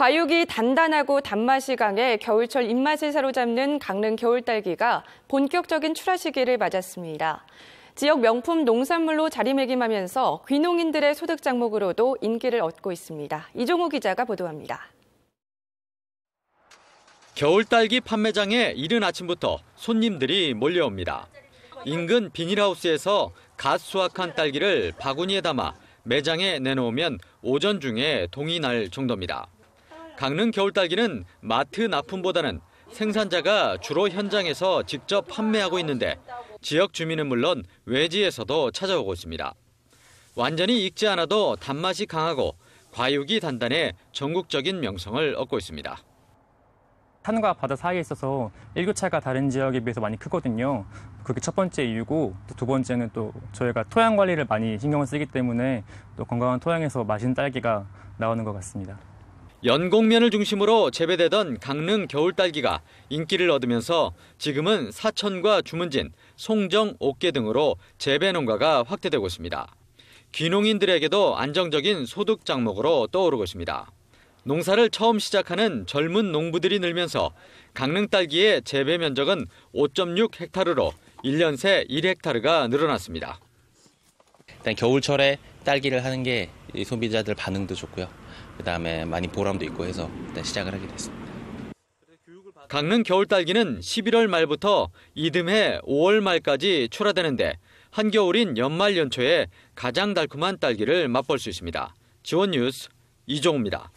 과육이 단단하고 단맛이 강해 겨울철 입맛을 사로잡는 강릉 겨울딸기가 본격적인 출하 시기를 맞았습니다. 지역 명품 농산물로 자리매김하면서 귀농인들의 소득 작목으로도 인기를 얻고 있습니다. 이종우 기자가 보도합니다. 겨울 딸기 판매장에 이른 아침부터 손님들이 몰려옵니다. 인근 비닐하우스에서 갓 수확한 딸기를 바구니에 담아 매장에 내놓으면 오전 중에 동이 날 정도입니다. 강릉 겨울딸기는 마트 납품보다는 생산자가 주로 현장에서 직접 판매하고 있는데 지역 주민은 물론 외지에서도 찾아오고 있습니다. 완전히 익지 않아도 단맛이 강하고 과육이 단단해 전국적인 명성을 얻고 있습니다. 산과 바다 사이에 있어서 일교차가 다른 지역에 비해서 많이 크거든요. 그게 첫 번째 이유고 또 두 번째는 또 저희가 토양 관리를 많이 신경을 쓰기 때문에 또 건강한 토양에서 맛있는 딸기가 나오는 것 같습니다. 연곡면을 중심으로 재배되던 강릉 겨울딸기가 인기를 얻으면서 지금은 사천과 주문진, 송정, 옥계 등으로 재배 농가가 확대되고 있습니다. 귀농인들에게도 안정적인 소득 장목으로 떠오르고 있습니다. 농사를 처음 시작하는 젊은 농부들이 늘면서 강릉 딸기의 재배 면적은 5.6헥타르로 1년 새 1헥타르가 늘어났습니다. 일단 겨울철에 딸기를 하는 게 소비자들 반응도 좋고요. 그다음에 많이 보람도 있고 해서 일단 시작을 하게 됐습니다. 강릉 겨울 딸기는 11월 말부터 이듬해 5월 말까지 출하되는데 한겨울인 연말 연초에 가장 달콤한 딸기를 맛볼 수 있습니다. 지원 뉴스 이종우입니다.